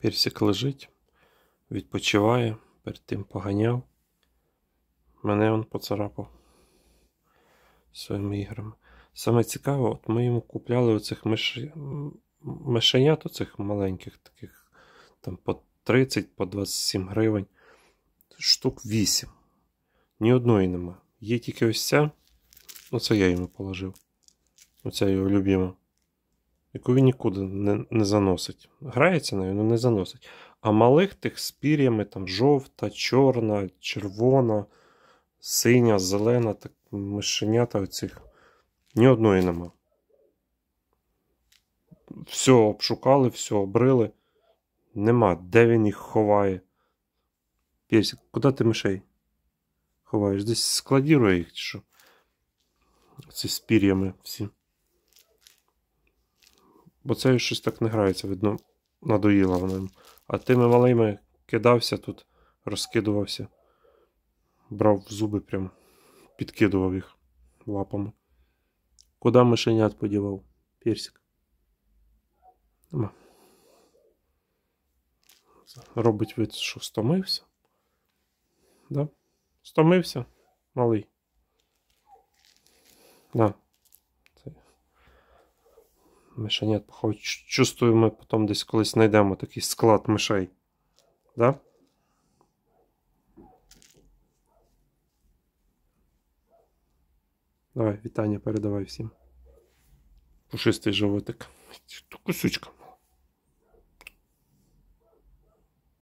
Персик лежить, відпочиває, перед тим поганяв. Мене він поцарапав своїми іграми. Саме цікаве, от ми йому купляли оцих миш... мишенят, оцих маленьких, таких там по 30, по 27 гривень. Штук 8. Ні одної нема. Є тільки ось ця. Оце я йому положив. Оця його любима яку він нікуди не не заносить. Грається нею, але ну, не заносить. А малих тих з пір'ями там жовта, чорна, червона, синя, зелена, так мишенята оцих. Ні одної нема. Все обшукали, все обрили. Нема. Де він їх ховає? Пєсік, куди ти мишей? Ховаєш? Десь складірує їх, чи що? Ці з пір'ями всі. Бо це щось так не грається, видно, надоїло надоїла вона. А тими малими кидався тут, розкидувався, брав в зуби прям, підкидував їх лапами. Куди мишенят подівав? Пірсик. Нема. Робить вид, що стомився. Да? Стомився, малий. Да мишенят. чувствую, ми потім десь колись знайдемо такий склад мишей. Да? Давай, вітання передавай всім. Пушистий животик. Кусочка.